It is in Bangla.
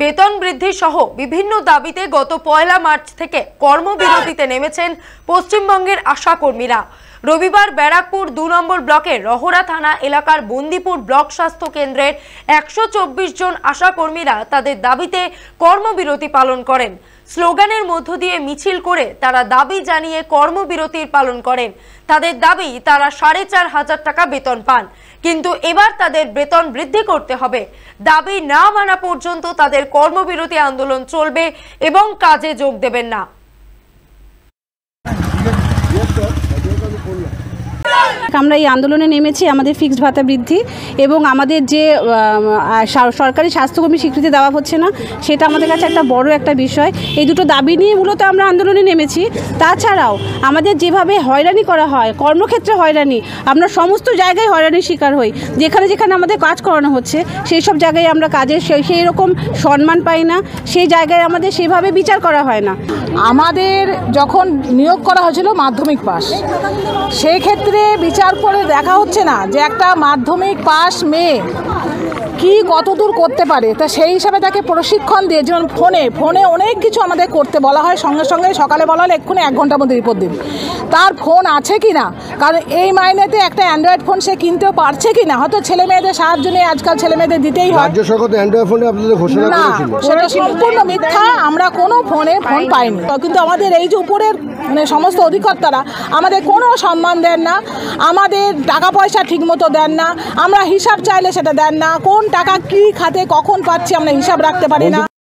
বেতন বৃদ্ধি সহ বিভিন্ন দাবিতে গত পয়লা মার্চ থেকে কর্মবিরতিতে নেমেছেন পশ্চিমবঙ্গের আশাকর্মীরা রবিবার ব্যারাকপুর দু নম্বর ব্লকের রহরা থানা এলাকার বন্দিপুর ব্লক স্বাস্থ্য কেন্দ্রের একশো জন আশাকর্মীরা তাদের দাবিতে কর্মবিরতি পালন করেন স্লোগানের মধ্য দিয়ে মিছিল করে তারা দাবি জানিয়ে কর্মবিরতির পালন করেন তাদের দাবি তারা সাড়ে চার হাজার টাকা বেতন পান কিন্তু এবার তাদের বেতন বৃদ্ধি করতে হবে দাবি না মানা পর্যন্ত তাদের কর্মবিরতি আন্দোলন চলবে এবং কাজে যোগ দেবেন না আমরা এই আন্দোলনে নেমেছি আমাদের ফিক্সড ভাতা বৃদ্ধি এবং আমাদের যে সরকারি স্বাস্থ্যকর্মী স্বীকৃতি দেওয়া হচ্ছে না সেটা আমাদের কাছে একটা বড় একটা বিষয় এই দুটো দাবি নিয়ে মূলত আমরা আন্দোলনে নেমেছি তাছাড়াও আমাদের যেভাবে হয়রানি করা হয় কর্মক্ষেত্রে হয়রানি আমরা সমস্ত জায়গায় হয়রানির শিকার হই যেখানে যেখানে আমাদের কাজ করানো হচ্ছে সেই সব জায়গায় আমরা কাজের সেই রকম সম্মান পাই না সেই জায়গায় আমাদের সেভাবে বিচার করা হয় না আমাদের যখন নিয়োগ করা হয়েছিল মাধ্যমিক পাস সেই ক্ষেত্রে বিচার তারপরে দেখা হচ্ছে না যে একটা মাধ্যমিক পাশ মেয়ে কি দূর করতে পারে তা সেই হিসাবে তাকে প্রশিক্ষণ দিয়ে যেমন ফোনে ফোনে অনেক কিছু আমাদের করতে বলা হয় সঙ্গে সঙ্গে সকালে বলা হলে এক্ষুনি এক ঘন্টার মধ্যে রিপোর্ট দিন তার ফোন আছে কি না কারণ এই মাইনেতে একটা অ্যান্ড্রয়েড ফোন সে কিনতেও পারছে কি না হয়তো ছেলে মেয়েদের সাহায্য নিয়ে আজকাল ছেলে মেয়েদের দিতেই হয় সেটা হ্যাঁ। সম্পূর্ণ মিথ্যা আমরা কোনো ফোনে ফোন পাইনি কিন্তু আমাদের এই যে উপরের মানে সমস্ত অধিকর্তারা আমাদের কোনো সম্মান দেন না আমাদের টাকা পয়সা ঠিকমতো দেন না আমরা হিসাব চাইলে সেটা দেন না কোন টাকা কি খাতে কখন পাচ্ছি আমরা হিসাব রাখতে পারি না